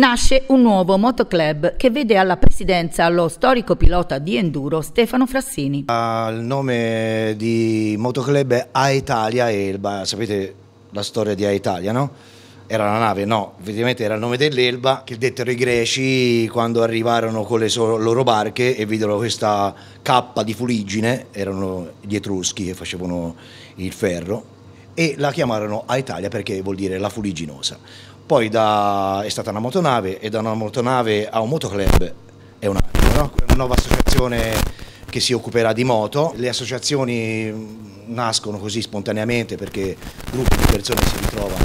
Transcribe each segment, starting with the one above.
Nasce un nuovo motoclub che vede alla presidenza lo storico pilota di enduro Stefano Frassini. Il nome di motoclub è Aitalia Elba, sapete la storia di Aitalia, no? Era la nave, no, effettivamente era il nome dell'Elba che dettero i greci quando arrivarono con le loro barche e videro questa cappa di fuligine, erano gli etruschi che facevano il ferro e la chiamarono a Italia perché vuol dire la fuliginosa. Poi da, è stata una motonave e da una motonave a un motoclub è un'altra, no? una nuova associazione che si occuperà di moto. Le associazioni mm, nascono così spontaneamente perché gruppi di persone si ritrovano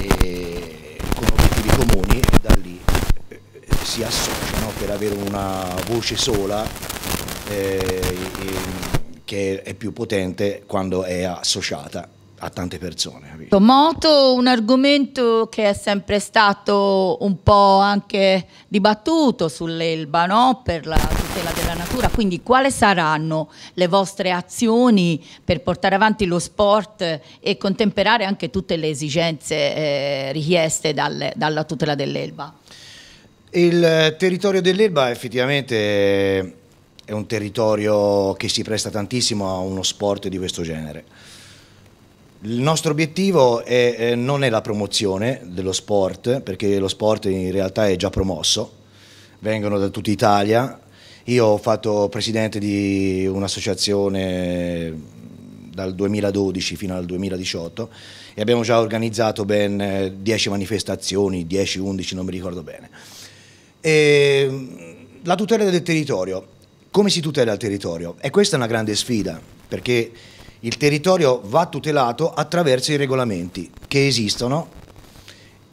e, con obiettivi comuni e da lì eh, si associano per avere una voce sola eh, che è più potente quando è associata a tante persone. Capito? Ecco, Moto, un argomento che è sempre stato un po' anche dibattuto sull'Elba no? per la tutela della natura, quindi quali saranno le vostre azioni per portare avanti lo sport e contemperare anche tutte le esigenze eh, richieste dalle, dalla tutela dell'Elba? Il territorio dell'Elba effettivamente è un territorio che si presta tantissimo a uno sport di questo genere il nostro obiettivo è, eh, non è la promozione dello sport, perché lo sport in realtà è già promosso, vengono da tutta Italia. Io ho fatto presidente di un'associazione dal 2012 fino al 2018 e abbiamo già organizzato ben 10 eh, manifestazioni, 10, 11, non mi ricordo bene. E mm, la tutela del territorio, come si tutela il territorio? E questa è una grande sfida, perché il territorio va tutelato attraverso i regolamenti che esistono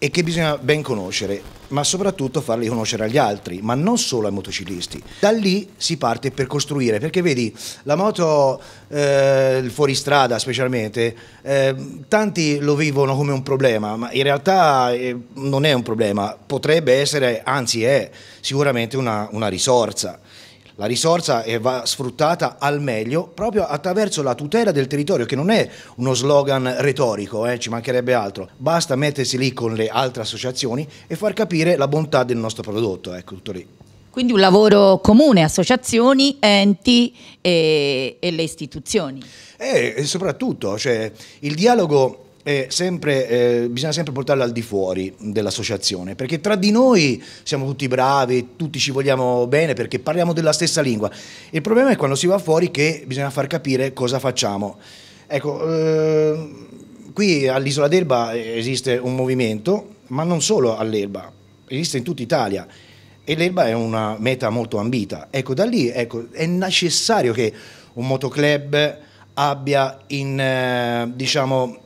e che bisogna ben conoscere, ma soprattutto farli conoscere agli altri, ma non solo ai motociclisti. Da lì si parte per costruire, perché vedi, la moto, eh, fuoristrada specialmente, eh, tanti lo vivono come un problema, ma in realtà eh, non è un problema, potrebbe essere, anzi è sicuramente una, una risorsa. La risorsa va sfruttata al meglio proprio attraverso la tutela del territorio, che non è uno slogan retorico, eh, ci mancherebbe altro. Basta mettersi lì con le altre associazioni e far capire la bontà del nostro prodotto. Ecco, tutto lì. Quindi un lavoro comune, associazioni, enti e, eh, e le istituzioni. E, eh, e soprattutto cioè, il dialogo Sempre, eh, bisogna sempre portarla al di fuori dell'associazione, perché tra di noi siamo tutti bravi, tutti ci vogliamo bene perché parliamo della stessa lingua. Il problema è quando si va fuori che bisogna far capire cosa facciamo. Ecco, eh, qui all'isola d'Elba esiste un movimento, ma non solo all'Elba, esiste in tutta Italia. E l'Elba è una meta molto ambita. Ecco, da lì ecco, è necessario che un motoclub abbia in, eh, diciamo,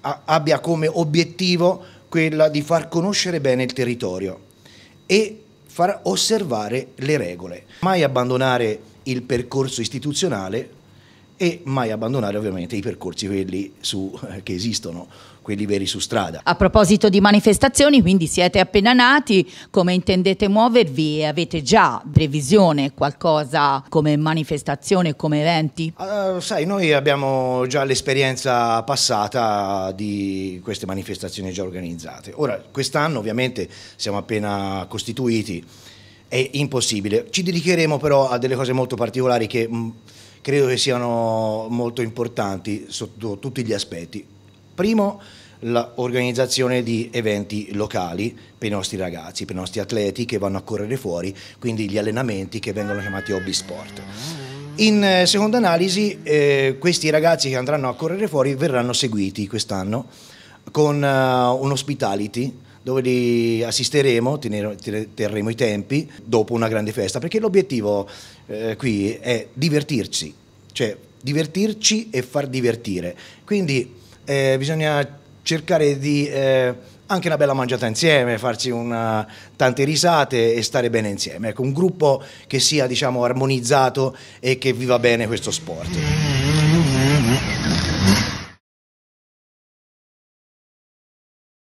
abbia come obiettivo quella di far conoscere bene il territorio e far osservare le regole. Mai abbandonare il percorso istituzionale e mai abbandonare ovviamente i percorsi quelli su, eh, che esistono, quelli veri su strada. A proposito di manifestazioni, quindi siete appena nati, come intendete muovervi e avete già previsione qualcosa come manifestazione, come eventi? Uh, sai, noi abbiamo già l'esperienza passata di queste manifestazioni già organizzate. Ora, quest'anno ovviamente siamo appena costituiti, è impossibile. Ci dedicheremo però a delle cose molto particolari che... Mh, mm, credo che siano molto importanti sotto tutti gli aspetti. Primo, l'organizzazione di eventi locali per i nostri ragazzi, per i nostri atleti che vanno a correre fuori, quindi gli allenamenti che vengono chiamati hobby sport. In eh, seconda analisi, eh, questi ragazzi che andranno a correre fuori verranno seguiti quest'anno con uh, un hospitality dove li assisteremo, terremo i tempi dopo una grande festa, perché l'obiettivo eh, qui è divertirci, cioè divertirci e far divertire. Quindi eh, bisogna cercare di eh, anche una bella mangiata insieme, farci una, tante risate e stare bene insieme. Ecco, un gruppo che sia diciamo, armonizzato e che viva bene questo sport.